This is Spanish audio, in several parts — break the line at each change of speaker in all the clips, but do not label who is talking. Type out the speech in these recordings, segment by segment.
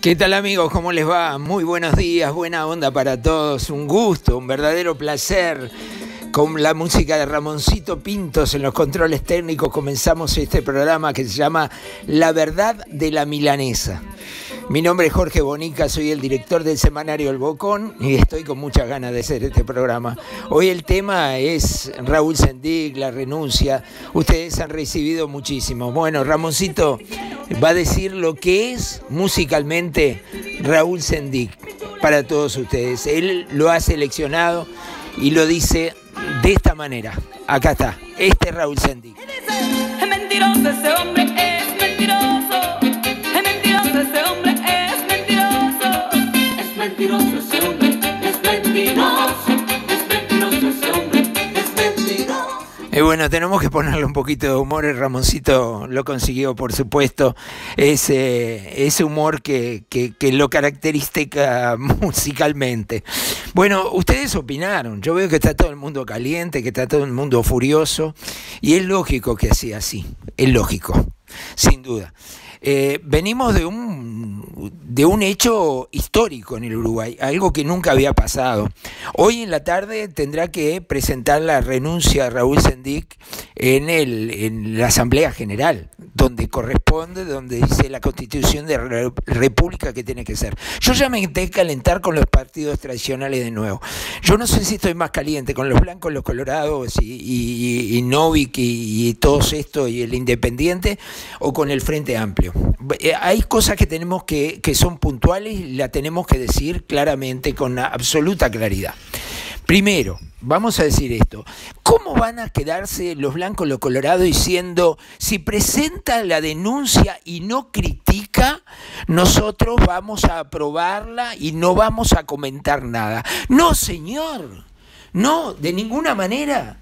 ¿Qué tal amigos? ¿Cómo les va? Muy buenos días, buena onda para todos, un gusto, un verdadero placer. Con la música de Ramoncito Pintos en los controles técnicos comenzamos este programa que se llama La verdad de la milanesa. Mi nombre es Jorge Bonica, soy el director del semanario El Bocón y estoy con muchas ganas de hacer este programa. Hoy el tema es Raúl Sendic, la renuncia. Ustedes han recibido muchísimo. Bueno, Ramoncito va a decir lo que es musicalmente Raúl Sendig para todos ustedes. Él lo ha seleccionado y lo dice de esta manera. Acá está, este es Raúl Sendic. Y ese hombre, es eh, bueno, tenemos que ponerle un poquito de humor. El Ramoncito lo consiguió, por supuesto. Ese, eh, ese humor que, lo caracteriza musicalmente. Bueno, ustedes opinaron. Yo veo que está todo el mundo caliente, que está todo el mundo furioso. Y es lógico que sea así. Es lógico, sin duda. Eh, venimos de un de un hecho histórico en el Uruguay, algo que nunca había pasado. Hoy en la tarde tendrá que presentar la renuncia de Raúl Sendic en, el, en la Asamblea General, donde corresponde, donde dice la constitución de la República que tiene que ser. Yo ya me intenté calentar con los partidos tradicionales de nuevo. Yo no sé si estoy más caliente con los blancos, los colorados y, y, Novik y, todos estos y el Independiente o con el Frente Amplio. Eh, hay cosas que tenemos que, que son puntuales la tenemos que decir claramente, con absoluta claridad. Primero, vamos a decir esto, ¿cómo van a quedarse los blancos, los colorados diciendo, si presenta la denuncia y no critica, nosotros vamos a aprobarla y no vamos a comentar nada? No, señor, no, de ninguna manera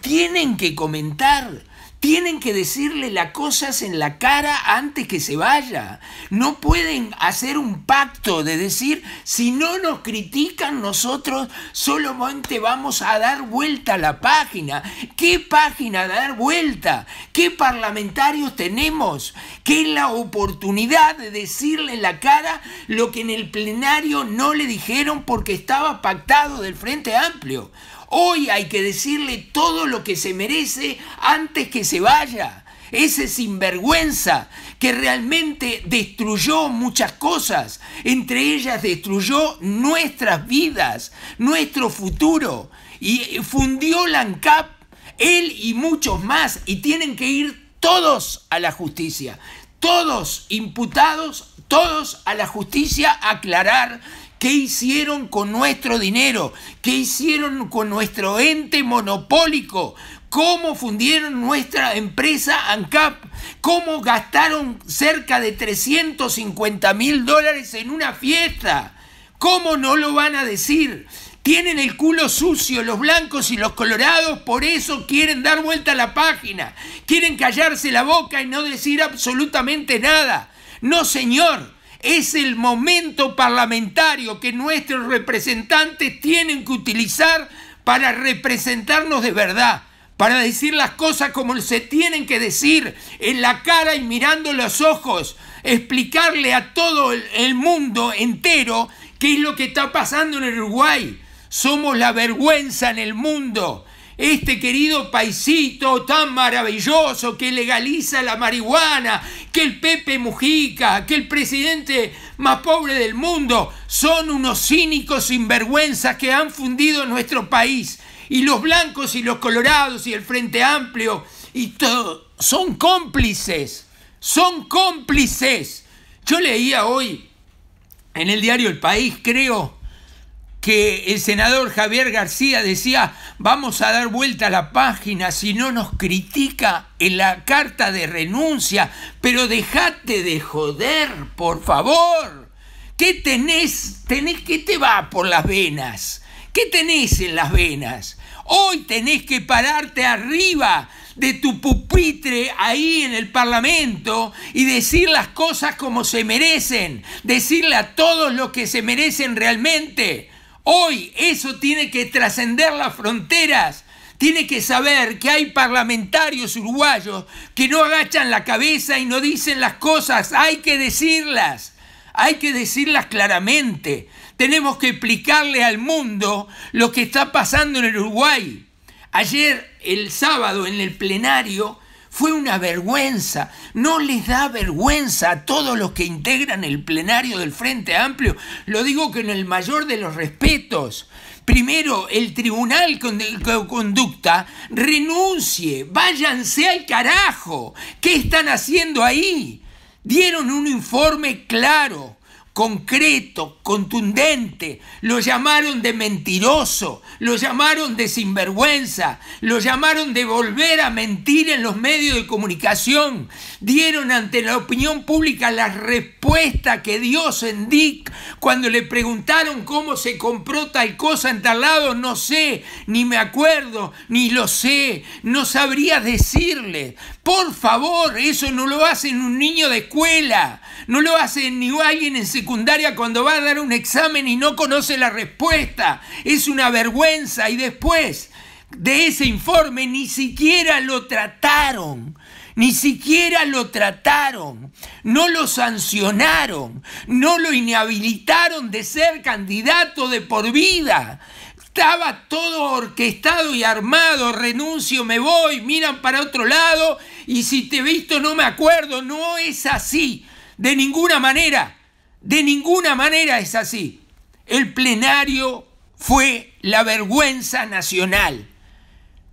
tienen que comentar, tienen que decirle las cosas en la cara antes que se vaya. No pueden hacer un pacto de decir, si no nos critican nosotros, solamente vamos a dar vuelta a la página. ¿Qué página dar vuelta? ¿Qué parlamentarios tenemos? ¿Qué es la oportunidad de decirle en la cara lo que en el plenario no le dijeron porque estaba pactado del Frente Amplio? Hoy hay que decirle todo lo que se merece antes que se vaya. Ese sinvergüenza que realmente destruyó muchas cosas, entre ellas destruyó nuestras vidas, nuestro futuro, y fundió la él y muchos más, y tienen que ir todos a la justicia, todos imputados, todos a la justicia a aclarar ¿Qué hicieron con nuestro dinero? ¿Qué hicieron con nuestro ente monopólico? ¿Cómo fundieron nuestra empresa ANCAP? ¿Cómo gastaron cerca de 350 mil dólares en una fiesta? ¿Cómo no lo van a decir? Tienen el culo sucio los blancos y los colorados, por eso quieren dar vuelta a la página. Quieren callarse la boca y no decir absolutamente nada. No, señor. Es el momento parlamentario que nuestros representantes tienen que utilizar para representarnos de verdad, para decir las cosas como se tienen que decir, en la cara y mirando los ojos, explicarle a todo el mundo entero qué es lo que está pasando en Uruguay. Somos la vergüenza en el mundo este querido paisito tan maravilloso que legaliza la marihuana, que el Pepe Mujica, que el presidente más pobre del mundo, son unos cínicos sinvergüenzas que han fundido nuestro país. Y los blancos y los colorados y el Frente Amplio y todo, son cómplices, son cómplices. Yo leía hoy en el diario El País, creo, que el senador Javier García decía, vamos a dar vuelta a la página, si no nos critica en la carta de renuncia, pero dejate de joder, por favor. ¿Qué tenés? tenés ¿Qué te va por las venas? ¿Qué tenés en las venas? Hoy tenés que pararte arriba de tu pupitre ahí en el Parlamento y decir las cosas como se merecen, decirle a todos lo que se merecen realmente. Hoy eso tiene que trascender las fronteras. Tiene que saber que hay parlamentarios uruguayos que no agachan la cabeza y no dicen las cosas. Hay que decirlas. Hay que decirlas claramente. Tenemos que explicarle al mundo lo que está pasando en el Uruguay. Ayer, el sábado, en el plenario, fue una vergüenza. No les da vergüenza a todos los que integran el plenario del Frente Amplio. Lo digo con el mayor de los respetos. Primero, el tribunal con conducta renuncie, váyanse al carajo. ¿Qué están haciendo ahí? Dieron un informe claro concreto, contundente. Lo llamaron de mentiroso, lo llamaron de sinvergüenza, lo llamaron de volver a mentir en los medios de comunicación. Dieron ante la opinión pública la respuesta que dio Dick cuando le preguntaron cómo se compró tal cosa en tal lado. No sé, ni me acuerdo, ni lo sé, no sabría decirle. Por favor, eso no lo hacen un niño de escuela. No lo hace ni alguien en secundaria cuando va a dar un examen y no conoce la respuesta. Es una vergüenza. Y después de ese informe ni siquiera lo trataron. Ni siquiera lo trataron, no lo sancionaron, no lo inhabilitaron de ser candidato de por vida estaba todo orquestado y armado, renuncio, me voy, miran para otro lado y si te he visto no me acuerdo, no es así. De ninguna manera, de ninguna manera es así. El plenario fue la vergüenza nacional.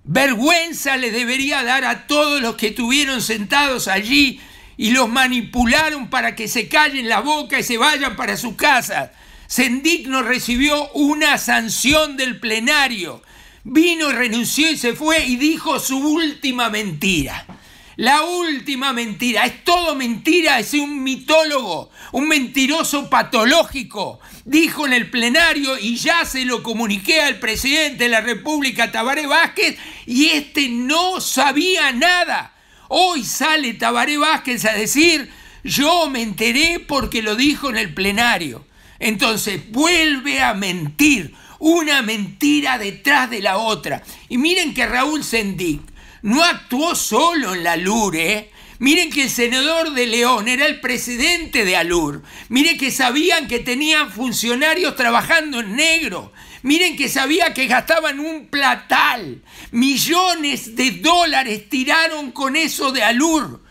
Vergüenza le debería dar a todos los que estuvieron sentados allí y los manipularon para que se callen la boca y se vayan para sus casas. Sendigno recibió una sanción del plenario. Vino, y renunció y se fue y dijo su última mentira. La última mentira, es todo mentira, es un mitólogo, un mentiroso patológico. Dijo en el plenario y ya se lo comuniqué al presidente de la República, Tabaré Vázquez, y este no sabía nada. Hoy sale Tabaré Vázquez a decir, yo me enteré porque lo dijo en el plenario. Entonces vuelve a mentir, una mentira detrás de la otra. Y miren que Raúl Sendic no actuó solo en la Lure ¿eh? Miren que el senador de León era el presidente de Alur. Miren que sabían que tenían funcionarios trabajando en negro. Miren que sabía que gastaban un platal. Millones de dólares tiraron con eso de Alur.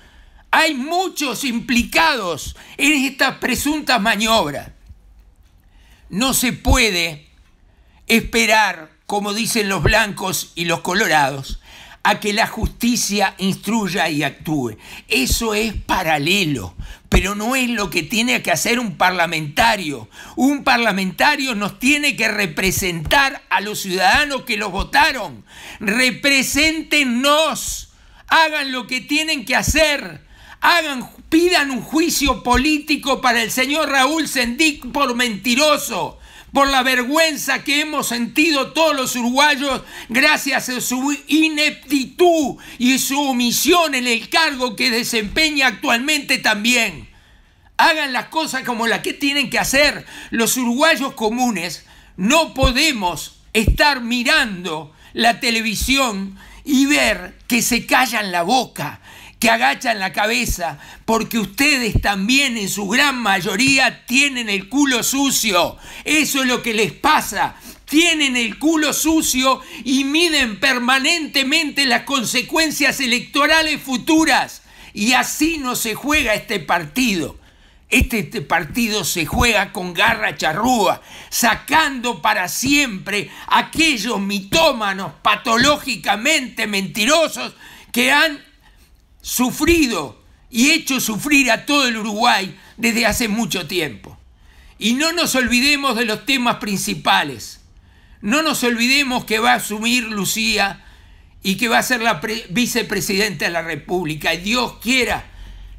Hay muchos implicados en estas presuntas maniobras. No se puede esperar, como dicen los blancos y los colorados, a que la justicia instruya y actúe. Eso es paralelo, pero no es lo que tiene que hacer un parlamentario. Un parlamentario nos tiene que representar a los ciudadanos que los votaron. Represéntenos, hagan lo que tienen que hacer. Hagan, pidan un juicio político para el señor Raúl Sendic por mentiroso por la vergüenza que hemos sentido todos los uruguayos gracias a su ineptitud y su omisión en el cargo que desempeña actualmente también. Hagan las cosas como las que tienen que hacer. Los uruguayos comunes no podemos estar mirando la televisión y ver que se callan la boca que agachan la cabeza, porque ustedes también en su gran mayoría tienen el culo sucio. Eso es lo que les pasa. Tienen el culo sucio y miden permanentemente las consecuencias electorales futuras. Y así no se juega este partido. Este, este partido se juega con garra charrúa, sacando para siempre aquellos mitómanos patológicamente mentirosos que han sufrido y hecho sufrir a todo el Uruguay desde hace mucho tiempo. Y no nos olvidemos de los temas principales. No nos olvidemos que va a asumir Lucía y que va a ser la vicepresidenta de la República. Y Dios quiera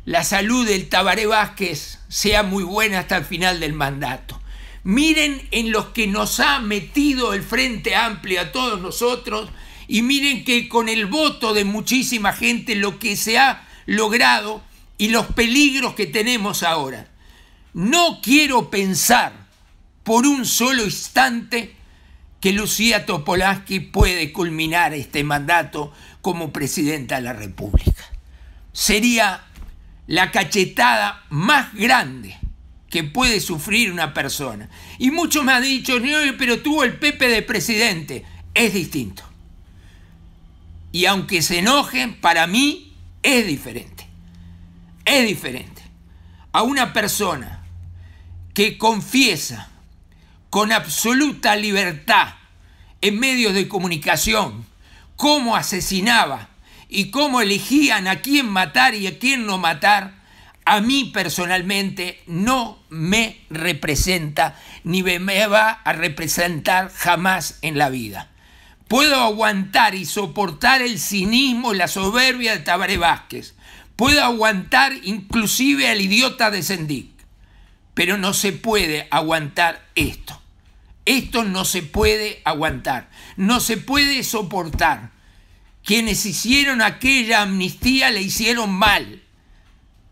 la salud del Tabaré Vázquez sea muy buena hasta el final del mandato. Miren en los que nos ha metido el Frente Amplio a todos nosotros y miren que con el voto de muchísima gente lo que se ha logrado y los peligros que tenemos ahora. No quiero pensar por un solo instante que Lucía Topolansky puede culminar este mandato como presidenta de la República. Sería la cachetada más grande que puede sufrir una persona. Y muchos me han dicho, pero tuvo el Pepe de presidente. Es distinto. Y aunque se enojen, para mí es diferente. Es diferente. A una persona que confiesa con absoluta libertad en medios de comunicación cómo asesinaba y cómo elegían a quién matar y a quién no matar, a mí personalmente no me representa ni me va a representar jamás en la vida. Puedo aguantar y soportar el cinismo y la soberbia de Tabaré Vázquez. Puedo aguantar inclusive al idiota de Sendic. Pero no se puede aguantar esto. Esto no se puede aguantar. No se puede soportar. Quienes hicieron aquella amnistía le hicieron mal.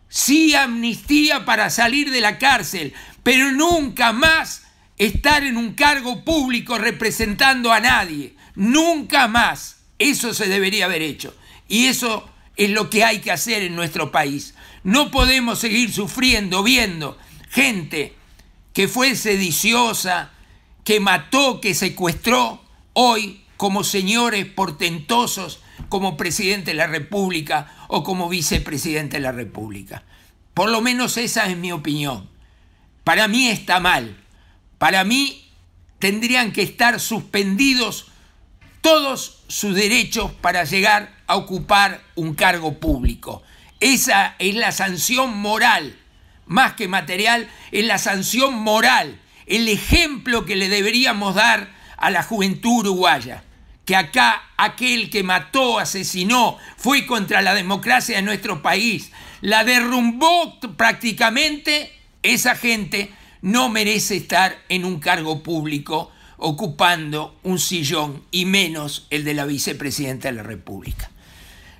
Sí amnistía para salir de la cárcel, pero nunca más estar en un cargo público representando a nadie Nunca más eso se debería haber hecho. Y eso es lo que hay que hacer en nuestro país. No podemos seguir sufriendo, viendo gente que fue sediciosa, que mató, que secuestró, hoy como señores portentosos, como presidente de la República o como vicepresidente de la República. Por lo menos esa es mi opinión. Para mí está mal. Para mí tendrían que estar suspendidos todos sus derechos para llegar a ocupar un cargo público. Esa es la sanción moral, más que material, es la sanción moral, el ejemplo que le deberíamos dar a la juventud uruguaya que acá aquel que mató, asesinó, fue contra la democracia de nuestro país, la derrumbó prácticamente, esa gente no merece estar en un cargo público ocupando un sillón y menos el de la vicepresidenta de la República.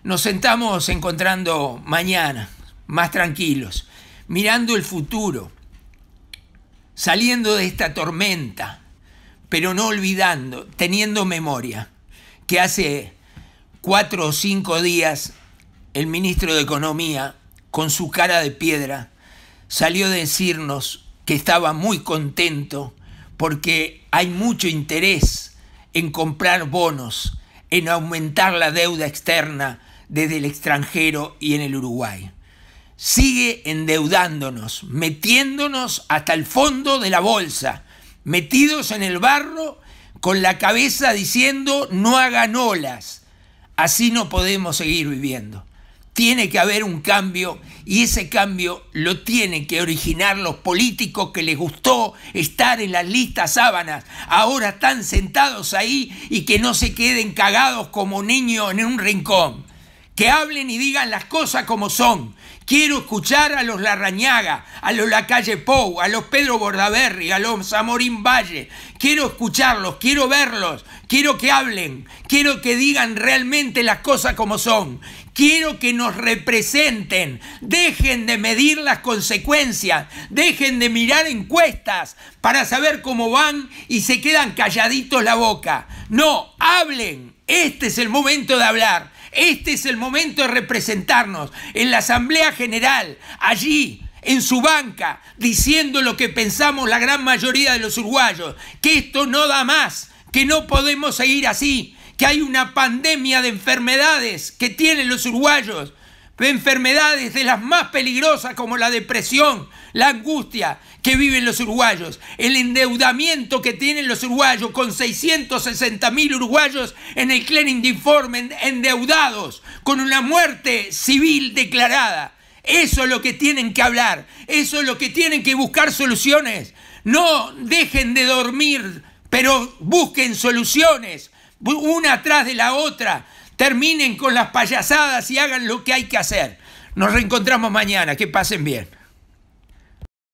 Nos sentamos encontrando mañana, más tranquilos, mirando el futuro, saliendo de esta tormenta, pero no olvidando, teniendo memoria, que hace cuatro o cinco días el ministro de Economía, con su cara de piedra, salió a decirnos que estaba muy contento porque hay mucho interés en comprar bonos, en aumentar la deuda externa desde el extranjero y en el Uruguay. Sigue endeudándonos, metiéndonos hasta el fondo de la bolsa, metidos en el barro con la cabeza diciendo no hagan olas. Así no podemos seguir viviendo tiene que haber un cambio y ese cambio lo tienen que originar los políticos que les gustó estar en las listas sábanas. Ahora están sentados ahí y que no se queden cagados como niños en un rincón. Que hablen y digan las cosas como son. Quiero escuchar a los Larrañaga, a los La Calle Pou, a los Pedro Bordaberry, a los Zamorín Valle. Quiero escucharlos, quiero verlos, quiero que hablen, quiero que digan realmente las cosas como son. Quiero que nos representen. Dejen de medir las consecuencias. Dejen de mirar encuestas para saber cómo van y se quedan calladitos la boca. No, hablen. Este es el momento de hablar. Este es el momento de representarnos en la Asamblea General, allí, en su banca, diciendo lo que pensamos la gran mayoría de los uruguayos, que esto no da más, que no podemos seguir así, que hay una pandemia de enfermedades que tienen los uruguayos, enfermedades de las más peligrosas como la depresión, la angustia que viven los uruguayos, el endeudamiento que tienen los uruguayos con 660 mil uruguayos en el clearing de informe endeudados, con una muerte civil declarada. Eso es lo que tienen que hablar, eso es lo que tienen que buscar soluciones. No dejen de dormir, pero busquen soluciones una atrás de la otra, terminen con las payasadas y hagan lo que hay que hacer. Nos reencontramos mañana, que pasen bien.